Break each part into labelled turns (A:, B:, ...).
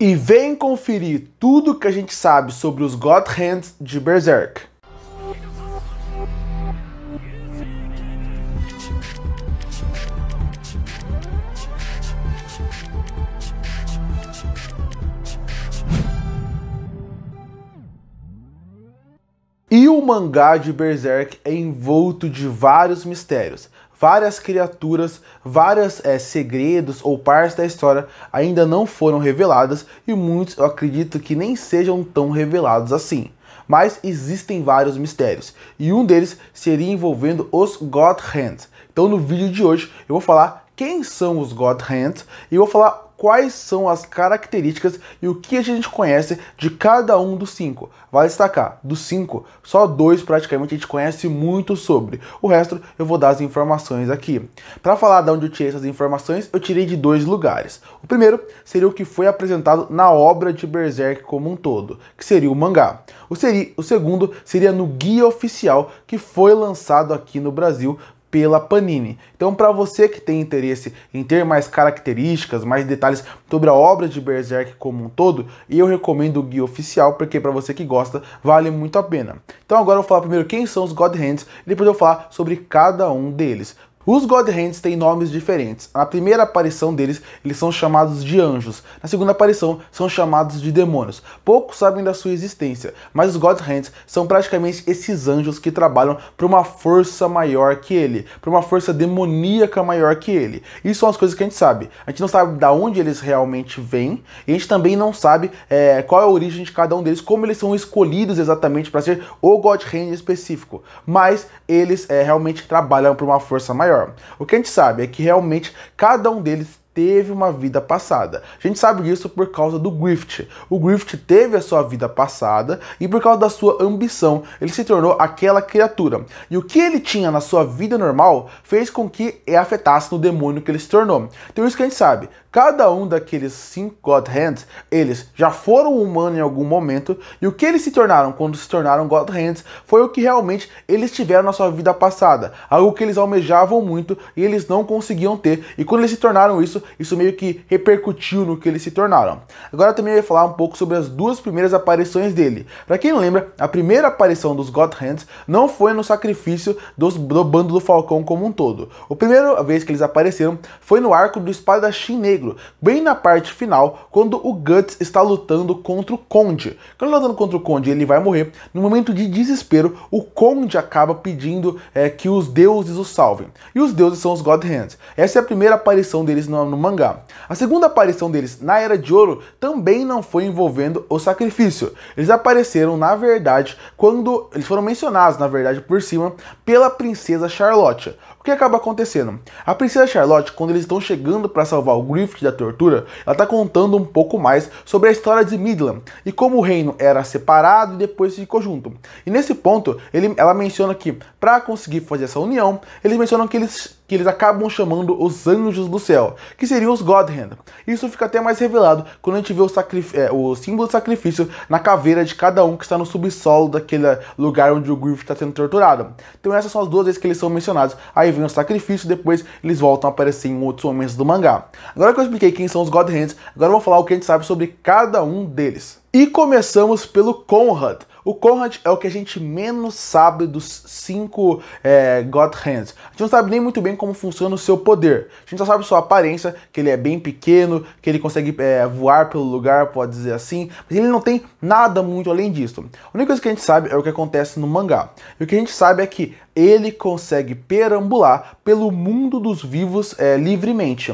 A: E vem conferir tudo que a gente sabe sobre os God Hands de Berserk. E o mangá de Berserk é envolto de vários mistérios, várias criaturas, vários é, eh, segredos ou partes da história ainda não foram reveladas e muitos eu acredito que nem sejam tão revelados assim. Mas existem vários mistérios e um deles seria envolvendo os God Hands. Então no vídeo de hoje eu vou falar quem são os God Hands e vou falar quais são as características e o que a gente conhece de cada um dos cinco. Vale destacar, dos cinco, só dois praticamente a gente conhece muito sobre. O resto eu vou dar as informações aqui. Para falar de onde eu tirei essas informações, eu tirei de dois lugares. O primeiro seria o que foi apresentado na obra de Berserk como um todo, que seria o mangá. O, seri, o segundo seria no guia oficial que foi lançado aqui no Brasil pela Panini. Então, para você que tem interesse em ter mais características, mais detalhes sobre a obra de Berserk como um todo, eu recomendo o guia oficial, porque para você que gosta, vale muito a pena. Então, agora eu vou falar primeiro quem são os God Hands, e depois eu vou falar sobre cada um deles. Os God Hands têm nomes diferentes. Na primeira aparição deles, eles são chamados de anjos. Na segunda aparição, são chamados de demônios. Poucos sabem da sua existência, mas os God Hands são praticamente esses anjos que trabalham para uma força maior que ele, para uma força demoníaca maior que ele. Isso são as coisas que a gente sabe. A gente não sabe da onde eles realmente vêm e a gente também não sabe é, qual é a origem de cada um deles, como eles são escolhidos exatamente para ser o God Hand específico. Mas eles é, realmente trabalham para uma força maior. O que a gente sabe é que realmente cada um deles teve uma vida passada. A gente sabe disso por causa do Grift. O Grift teve a sua vida passada e por causa da sua ambição, ele se tornou aquela criatura. E o que ele tinha na sua vida normal fez com que afetasse no demônio que ele se tornou. Então isso que a gente sabe. Cada um daqueles cinco God Hands, eles já foram humanos em algum momento, e o que eles se tornaram quando se tornaram God Hands foi o que realmente eles tiveram na sua vida passada, algo que eles almejavam muito e eles não conseguiam ter, e quando eles se tornaram isso, isso meio que repercutiu no que eles se tornaram. Agora eu também eu falar um pouco sobre as duas primeiras aparições dele. Para quem não lembra, a primeira aparição dos God Hands não foi no sacrifício dos, do bando do Falcão como um todo. A primeira vez que eles apareceram foi no arco do Espadachim Negro negro, bem na parte final, quando o Guts está lutando contra o Conde. Quando ele está lutando contra o Conde, ele vai morrer. No momento de desespero, o Conde acaba pedindo é, que os deuses o salvem. E os deuses são os God Hands. Essa é a primeira aparição deles no, no mangá. A segunda aparição deles na Era de Ouro também não foi envolvendo o sacrifício. Eles apareceram, na verdade, quando eles foram mencionados, na verdade, por cima, pela princesa Charlotte. O que acaba acontecendo? A princesa Charlotte, quando eles estão chegando para salvar o griff da tortura, ela está contando um pouco mais sobre a história de Midland e como o reino era separado e depois ficou junto. E nesse ponto, ele, ela menciona que, para conseguir fazer essa união, eles mencionam que eles que eles acabam chamando os anjos do céu, que seriam os Godhand. Isso fica até mais revelado quando a gente vê o, é, o símbolo do sacrifício na caveira de cada um que está no subsolo daquele lugar onde o Griffith está sendo torturado. Então essas são as duas vezes que eles são mencionados. Aí vem o sacrifício, depois eles voltam a aparecer em outros momentos do mangá. Agora que eu expliquei quem são os Godhands, agora eu vou falar o que a gente sabe sobre cada um deles. E começamos pelo Conrad. O Conrad é o que a gente menos sabe dos cinco é, God Hands. A gente não sabe nem muito bem como funciona o seu poder. A gente só sabe sua aparência, que ele é bem pequeno, que ele consegue é, voar pelo lugar, pode dizer assim. Mas ele não tem nada muito além disso. A única coisa que a gente sabe é o que acontece no mangá. E o que a gente sabe é que ele consegue perambular pelo mundo dos vivos é, livremente.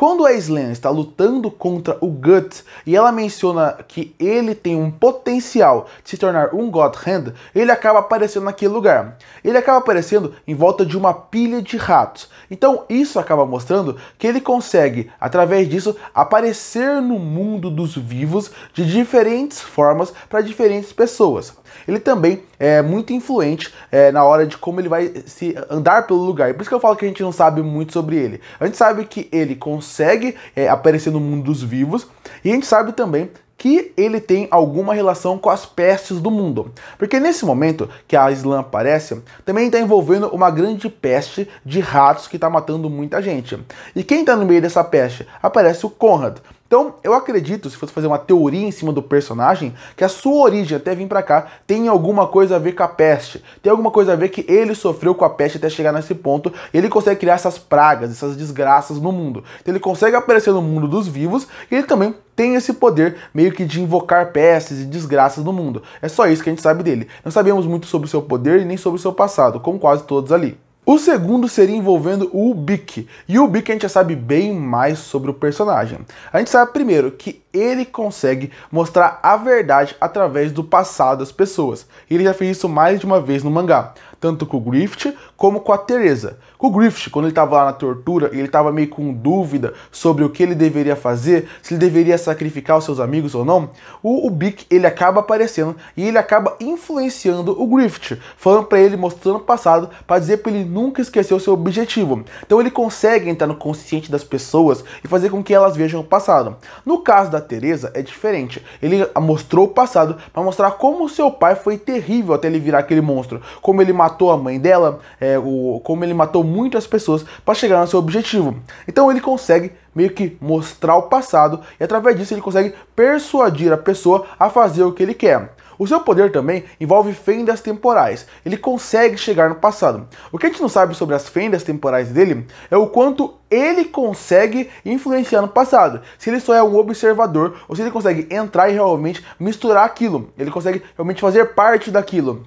A: Quando a Slan está lutando contra o Gut e ela menciona que ele tem um potencial de se tornar um God Hand, ele acaba aparecendo naquele lugar. Ele acaba aparecendo em volta de uma pilha de ratos. Então isso acaba mostrando que ele consegue, através disso, aparecer no mundo dos vivos de diferentes formas para diferentes pessoas. Ele também é muito influente é, na hora de como ele vai se andar pelo lugar. Por isso que eu falo que a gente não sabe muito sobre ele. A gente sabe que ele consegue consegue é, aparecer no mundo dos vivos. E a gente sabe também que ele tem alguma relação com as pestes do mundo. Porque nesse momento que a Islã aparece, também está envolvendo uma grande peste de ratos que está matando muita gente. E quem está no meio dessa peste? Aparece o Conrad. Então, eu acredito, se fosse fazer uma teoria em cima do personagem, que a sua origem até vir para cá tem alguma coisa a ver com a peste. Tem alguma coisa a ver que ele sofreu com a peste até chegar nesse ponto. ele consegue criar essas pragas, essas desgraças no mundo. Então, ele consegue aparecer no mundo dos vivos e ele também tem esse poder meio que de invocar pestes e desgraças no mundo. É só isso que a gente sabe dele. Não sabemos muito sobre o seu poder e nem sobre o seu passado, como quase todos ali. O segundo seria envolvendo o Ubik. E o Ubik a gente já sabe bem mais sobre o personagem. A gente sabe primeiro que ele consegue mostrar a verdade através do passado das pessoas. Ele já fez isso mais de uma vez no mangá, tanto com o Griffith como com a Teresa. Com o Griffith, quando ele estava lá na tortura e ele estava meio com dúvida sobre o que ele deveria fazer, se ele deveria sacrificar os seus amigos ou não, o, o ele acaba aparecendo e ele acaba influenciando o Griffith, falando para ele, mostrando o passado, para dizer para ele nunca esquecer o seu objetivo. Então ele consegue entrar no consciente das pessoas e fazer com que elas vejam o passado. No caso da Teresa é diferente. Ele mostrou o passado para mostrar como seu pai foi terrível até ele virar aquele monstro, como ele matou a mãe dela, é, o, como ele matou muitas pessoas para chegar no seu objetivo. Então ele consegue meio que mostrar o passado e através disso ele consegue persuadir a pessoa a fazer o que ele quer. O seu poder também envolve fendas temporais. Ele consegue chegar no passado. O que a gente não sabe sobre as fendas temporais dele é o quanto ele consegue influenciar no passado. Se ele só é um observador ou se ele consegue entrar e realmente misturar aquilo. Ele consegue realmente fazer parte daquilo.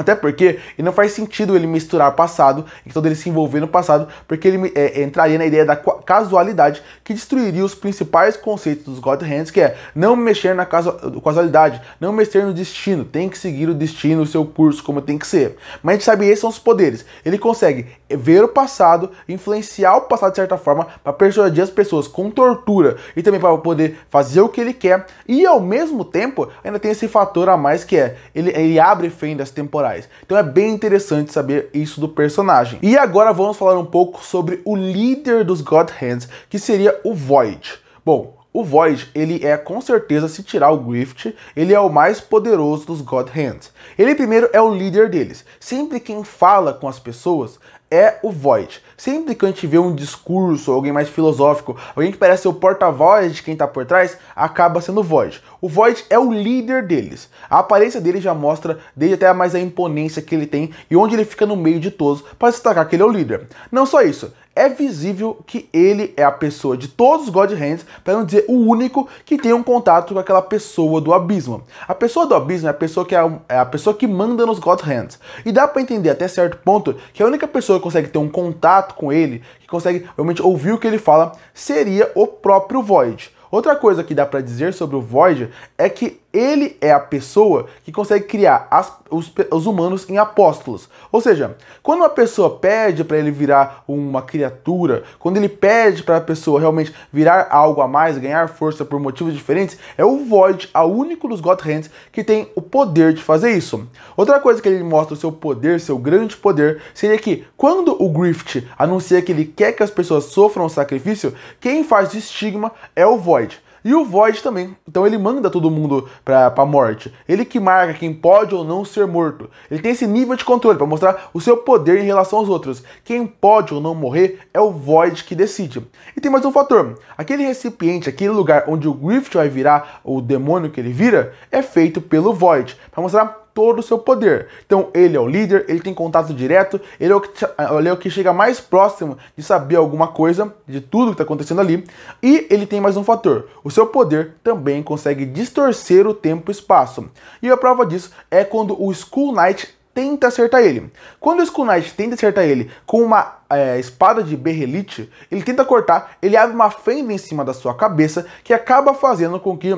A: Até porque e não faz sentido ele misturar passado, então ele se envolver no passado, porque ele é, é entraria na ideia da casualidade que destruiria os principais conceitos dos God Hands, que é não mexer na casualidade, não mexer no destino, tem que seguir o destino, o seu curso como tem que ser. Mas a gente sabe esses são os poderes. Ele consegue ver o passado, influenciar o passado de certa forma, para persuadir as pessoas com tortura e também para poder fazer o que ele quer. E ao mesmo tempo, ainda tem esse fator a mais que é ele, ele abre fendas temporais. Então é bem interessante saber isso do personagem. E agora vamos falar um pouco sobre o líder dos God Hands, que seria o Void. Bom, o Void, ele é com certeza, se tirar o Grift, ele é o mais poderoso dos God Hands. Ele primeiro é o líder deles. Sempre quem fala com as pessoas é o Void. Sempre que a gente vê um discurso, alguém mais filosófico, alguém que parece ser o porta-voz de quem está por trás, acaba sendo o Void. O Void é o líder deles. A aparência dele já mostra desde até mais a imponência que ele tem e onde ele fica no meio de todos para destacar que ele é o líder. Não só isso, é visível que ele é a pessoa de todos os God Hands, para não dizer o único que tem um contato com aquela pessoa do abismo. A pessoa do abismo é a pessoa que, é a, é a pessoa que manda nos God Hands. E dá para entender até certo ponto que a única pessoa que consegue ter um contato contato com ele, que consegue realmente ouvir o que ele fala, seria o próprio Void. Outra coisa que dá para dizer sobre o Void é que ele é a pessoa que consegue criar as, os, os, humanos em apóstolos. Ou seja, quando uma pessoa pede para ele virar uma criatura, quando ele pede para a pessoa realmente virar algo a mais, ganhar força por motivos diferentes, é o Void, a único dos God Hands que tem o poder de fazer isso. Outra coisa que ele mostra o seu poder, seu grande poder, seria que quando o Grift anuncia que ele quer que as pessoas sofram sacrifício, quem faz o estigma é o Void. E o Void também. Então ele manda todo mundo pra, pra morte. Ele que marca quem pode ou não ser morto. Ele tem esse nível de controle para mostrar o seu poder em relação aos outros. Quem pode ou não morrer é o Void que decide. E tem mais um fator. Aquele recipiente, aquele lugar onde o Grift vai virar o demônio que ele vira, é feito pelo Void. para mostrar todo o seu poder. Então ele é o líder, ele tem contato direto, ele é o que, ele é o que chega mais próximo de saber alguma coisa, de tudo que está acontecendo ali. E ele tem mais um fator: o seu poder também consegue distorcer o tempo e espaço. E a prova disso é quando o Skull Knight tenta acertar ele. Quando o Skull Knight tenta acertar ele com uma é, espada de berrelite, ele tenta cortar, ele abre uma fenda em cima da sua cabeça que acaba fazendo com que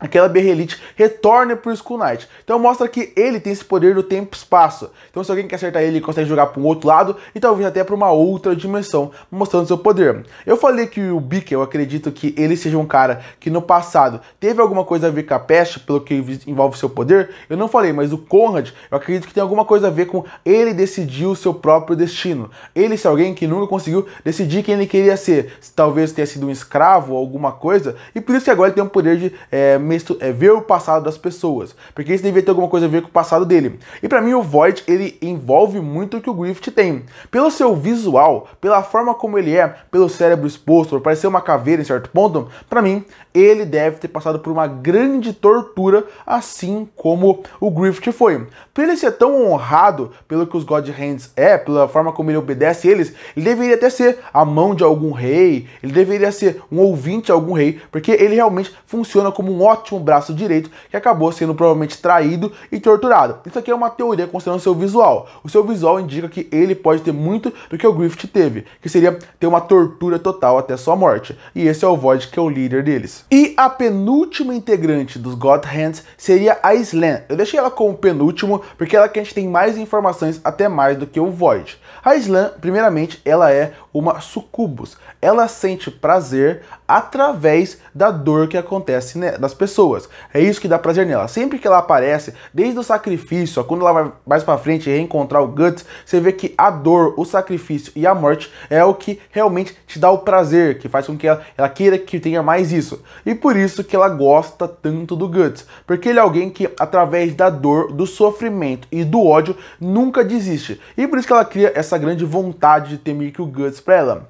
A: aquela berrelite retorna pro Skull Knight. Então mostra que ele tem esse poder do tempo-espaço. Então se alguém quer acertar ele, ele consegue jogar para um outro lado e talvez até para uma outra dimensão, mostrando seu poder. Eu falei que o Bick, eu acredito que ele seja um cara que no passado teve alguma coisa a ver com a peste, pelo que envolve seu poder. Eu não falei, mas o Conrad, eu acredito que tem alguma coisa a ver com ele decidir o seu próprio destino. Ele ser alguém que nunca conseguiu decidir quem ele queria ser. Talvez tenha sido um escravo ou alguma coisa, e por isso que agora ele tem o um poder de é, misto é ver o passado das pessoas, porque isso devia ter alguma coisa a ver com o passado dele. E para mim o Void, ele envolve muito o que o Griffith tem. Pelo seu visual, pela forma como ele é, pelo cérebro exposto, por parecer uma caveira em certo ponto, para mim, ele deve ter passado por uma grande tortura, assim como o Griffith foi. Pra ele ser tão honrado pelo que os God Hands é, pela forma como ele obedece eles, ele deveria até ser a mão de algum rei, ele deveria ser um ouvinte de algum rei, porque ele realmente funciona como um ótimo ótimo braço direito que acabou sendo provavelmente traído e torturado. Isso aqui é uma teoria considerando seu visual. O seu visual indica que ele pode ter muito do que o Griffith teve, que seria ter uma tortura total até sua morte. E esse é o Void que é o líder deles. E a penúltima integrante dos God Hands seria a Islan. Eu deixei ela como penúltimo porque é ela é que a gente tem mais informações até mais do que o Void. A Islan, primeiramente, ela é uma sucubus. Ela sente prazer através da dor que acontece né, das pessoas. É isso que dá prazer nela. Sempre que ela aparece, desde o sacrifício, quando ela vai mais para frente e reencontrar o Guts, você vê que a dor, o sacrifício e a morte é o que realmente te dá o prazer, que faz com que ela, ela queira que tenha mais isso. E por isso que ela gosta tanto do Guts, porque ele é alguém que através da dor, do sofrimento e do ódio nunca desiste. E por isso que ela cria essa grande vontade de temer que o Guts importantes para ela.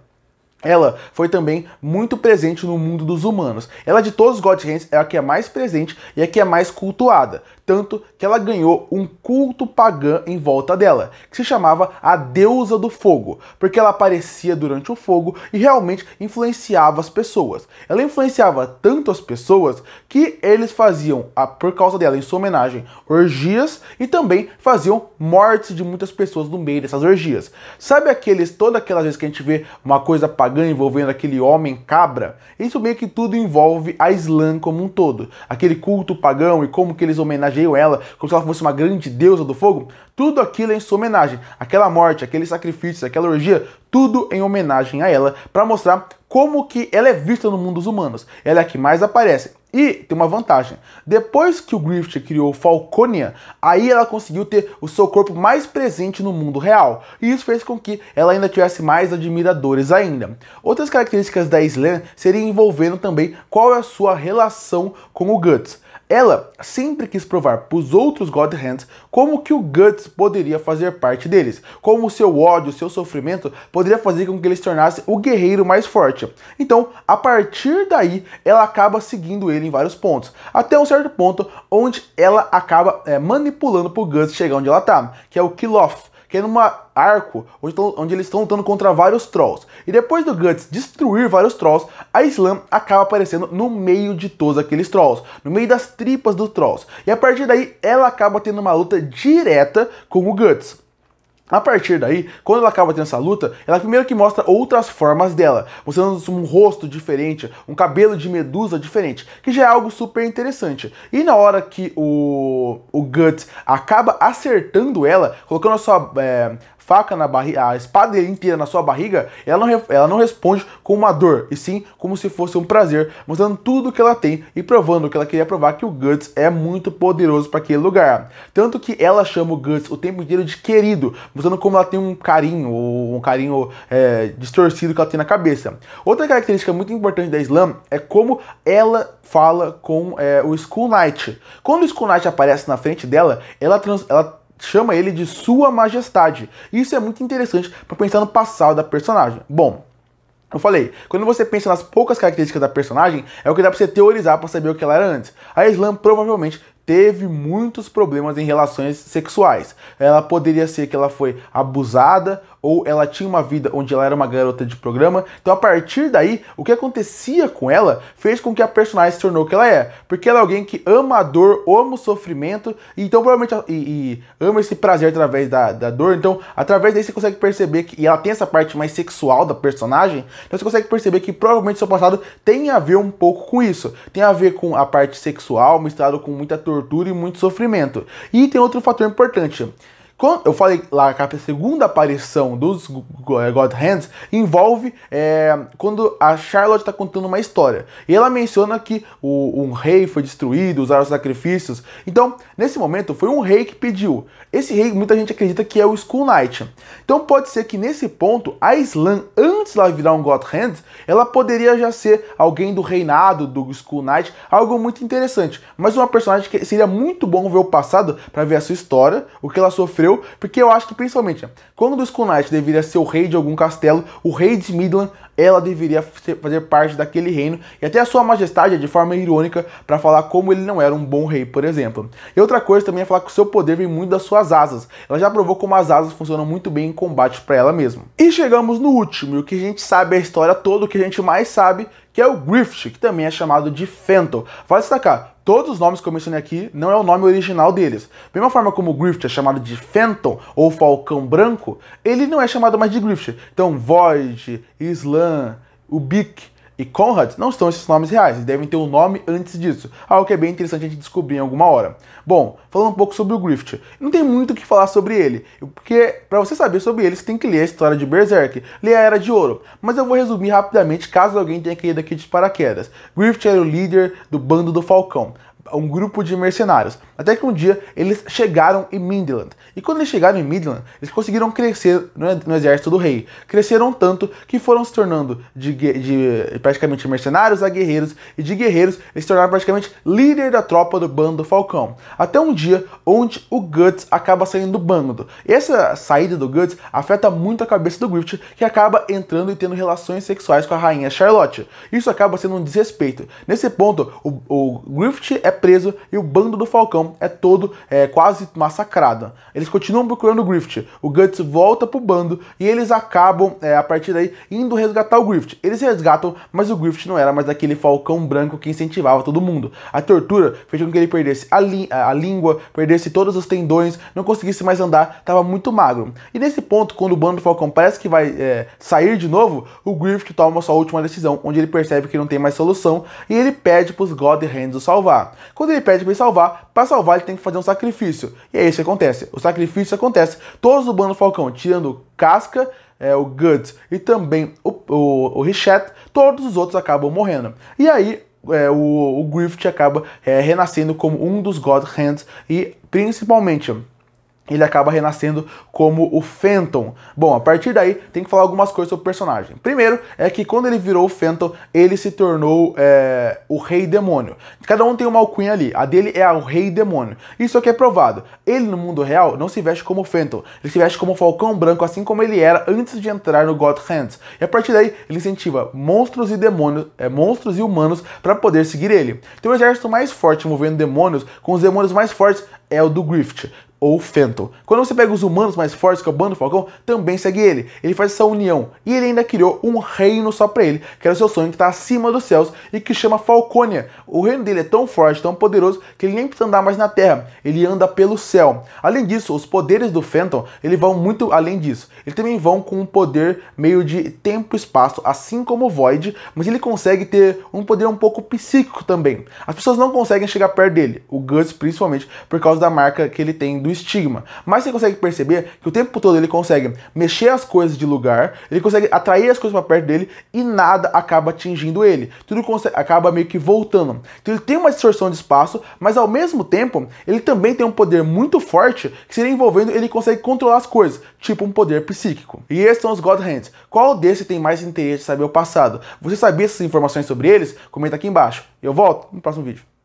A: Ela foi também muito presente no mundo dos humanos. Ela de todos os God Hands é a que é mais presente e a que é mais cultuada tanto que ela ganhou um culto pagã em volta dela, que se chamava a deusa do fogo, porque ela aparecia durante o fogo e realmente influenciava as pessoas. Ela influenciava tanto as pessoas que eles faziam, ah, por causa dela, em sua homenagem, orgias e também faziam mortes de muitas pessoas no meio dessas orgias. Sabe aqueles, todas aquelas vezes que a gente vê uma coisa pagã envolvendo aquele homem cabra? Isso meio que tudo envolve a Islã como um todo, aquele culto pagão e como que eles homenageiam homenageiam ela como se ela fosse uma grande deusa do fogo, tudo aquilo é em sua homenagem. Aquela morte, aquele sacrifício, aquela orgia, tudo em homenagem a ela, para mostrar como que ela é vista no mundo dos humanos. Ela é a que mais aparece. E tem uma vantagem. Depois que o Griffith criou Falconia, aí ela conseguiu ter o seu corpo mais presente no mundo real. E isso fez com que ela ainda tivesse mais admiradores ainda. Outras características da Slan seriam envolvendo também qual é a sua relação com o Guts. Ela sempre quis provar para os outros God Hands como que o Guts poderia fazer parte deles, como o seu ódio, o seu sofrimento poderia fazer com que ele se tornasse o guerreiro mais forte. Então, a partir daí, ela acaba seguindo ele em vários pontos, até um certo ponto onde ela acaba é, manipulando para o Guts chegar onde ela tá, que é o Kill Off que é numa arco onde, tão, onde eles estão lutando contra vários trolls. E depois do Guts destruir vários trolls, a Slam acaba aparecendo no meio de todos aqueles trolls, no meio das tripas dos trolls. E a partir daí ela acaba tendo uma luta direta com o Guts. A partir daí, quando ela acaba tendo essa luta, ela primeiro que mostra outras formas dela, mostrando um rosto diferente, um cabelo de medusa diferente, que já é algo super interessante. E na hora que o, o Guts acaba acertando ela, colocando a sua, é, faca na barriga, a espada inteira na sua barriga, ela não, ela não responde com uma dor, e sim como se fosse um prazer, mostrando tudo que ela tem e provando que ela queria provar que o Guts é muito poderoso para aquele lugar. Tanto que ela chama o Guts o tempo inteiro de querido, mostrando como ela tem um carinho, um carinho é, distorcido que ela tem na cabeça. Outra característica muito importante da Slam é como ela fala com é, o Skull Knight. Quando o Skull Knight aparece na frente dela, ela, trans, ela chama ele de Sua Majestade. Isso é muito interessante para pensar no passado da personagem. Bom, eu falei, quando você pensa nas poucas características da personagem, é o que dá para você teorizar para saber o que ela era antes. A Islam provavelmente teve muitos problemas em relações sexuais. Ela poderia ser que ela foi abusada ou ela tinha uma vida onde ela era uma garota de programa. Então, a partir daí, o que acontecia com ela fez com que a personagem se tornou o que ela é. Porque ela é alguém que ama a dor, ama o sofrimento, e então provavelmente e, e ama esse prazer através da, da dor. Então, através daí você consegue perceber que e ela tem essa parte mais sexual da personagem. Então, você consegue perceber que provavelmente seu passado tem a ver um pouco com isso. Tem a ver com a parte sexual misturado com muita tortura e muito sofrimento. E tem outro fator importante. Quando eu falei lá que a segunda aparição dos eh, God Hands envolve é, quando a Charlotte está contando uma história. E ela menciona que o, um rei foi destruído, usaram sacrifícios. Então, nesse momento, foi um rei que pediu. Esse rei, muita gente acredita que é o Skull Knight. Então, pode ser que nesse ponto, a Islam, antes de ela virar um God Hands, ela poderia já ser alguém do reinado do Skull Knight, algo muito interessante. Mas uma personagem que seria muito bom ver o passado para ver a sua história, o que ela sofreu porque eu acho que principalmente, quando o Skull Knight deveria ser o rei de algum castelo, o rei de Midland, ela deveria fazer parte daquele reino, e até a sua majestade é de forma irônica para falar como ele não era um bom rei, por exemplo. E outra coisa também é falar que o seu poder vem muito das suas asas. Ela já provou como as asas funcionam muito bem em combate para ela mesma. E chegamos no último, e o que a gente sabe é a história toda, o que a gente mais sabe que é o Grift, que também é chamado de Fenton. Vale destacar, todos os nomes que eu mencionei aqui não é o nome original deles. Da mesma forma como o Grift é chamado de Fenton ou Falcão Branco, ele não é chamado mais de Grift. Então, Void, Slam, o Bic, e Conrad não são esses nomes reais, eles devem ter um nome antes disso, algo que é bem interessante a gente descobrir em alguma hora. Bom, falando um pouco sobre o Griffith, não tem muito o que falar sobre ele, porque para você saber sobre ele, você tem que ler a história de Berserk, ler a Era de Ouro, mas eu vou resumir rapidamente caso alguém tenha caído aqui de paraquedas. Griffith era o líder do bando do Falcão, um grupo de mercenários. Até que um dia eles chegaram em Midland. E quando eles chegaram em Midland, eles conseguiram crescer no exército do rei. Cresceram tanto que foram se tornando de, de praticamente mercenários a guerreiros. E de guerreiros, eles se tornaram praticamente líder da tropa do bando Falcão. Até um dia onde o Guts acaba saindo do bando. E essa saída do Guts afeta muito a cabeça do Griffith, que acaba entrando e tendo relações sexuais com a rainha Charlotte. Isso acaba sendo um desrespeito. Nesse ponto, o, o Griffith é preso e o bando do Falcão é todo é, quase massacrado. Eles continuam procurando o Griffith. O Guts volta pro bando e eles acabam, é, a partir daí, indo resgatar o Griffith. Eles resgatam, mas o Griffith não era mais aquele Falcão branco que incentivava todo mundo. A tortura fez com que ele perdesse a, a língua, perdesse todos os tendões, não conseguisse mais andar, estava muito magro. E nesse ponto, quando o bando do Falcão parece que vai é, sair de novo, o Griffith toma sua última decisão, onde ele percebe que não tem mais solução e ele pede para os God Hands o salvar. Quando ele pede para salvar, para salvar ele tem que fazer um sacrifício. E é isso que acontece. O sacrifício acontece. Todos do bando do Falcão, tirando Casca, é, o Guts e também o, o, o Richet, todos os outros acabam morrendo. E aí é, o, o Griffith acaba é, renascendo como um dos God Hands e principalmente ele acaba renascendo como o Fenton. Bom, a partir daí tem que falar algumas coisas sobre o personagem. Primeiro é que quando ele virou o Fenton, ele se tornou é, o Rei Demônio. Cada um tem uma alcunha ali, a dele é o Rei Demônio. Isso aqui é provado. Ele no mundo real não se veste como o Fenton, ele se veste como Falcão Branco, assim como ele era antes de entrar no God Hands. E a partir daí ele incentiva monstros e demônios, é, monstros e humanos para poder seguir ele. Tem um exército mais forte movendo demônios, com os demônios mais fortes é o do Grift ou Fenton. Quando você pega os humanos mais fortes, que é o bando Falcão, também segue ele. Ele faz essa união. E ele ainda criou um reino só para ele, que era o seu sonho, que está acima dos céus e que chama Falcônia. O reino dele é tão forte, tão poderoso, que ele nem precisa andar mais na terra. Ele anda pelo céu. Além disso, os poderes do Fenton, ele vão muito além disso. Ele também vão com um poder meio de tempo e espaço, assim como o Void, mas ele consegue ter um poder um pouco psíquico também. As pessoas não conseguem chegar perto dele, o Gus principalmente, por causa da marca que ele tem do do estigma. Mas você consegue perceber que o tempo todo ele consegue mexer as coisas de lugar, ele consegue atrair as coisas para perto dele e nada acaba atingindo ele. Tudo acaba meio que voltando. Então ele tem uma distorção de espaço, mas ao mesmo tempo ele também tem um poder muito forte que se ele envolvendo ele consegue controlar as coisas, tipo um poder psíquico. E esses são os God Hands. Qual desses tem mais interesse em saber o passado? Você sabia essas informações sobre eles? Comenta aqui embaixo. Eu volto no próximo vídeo.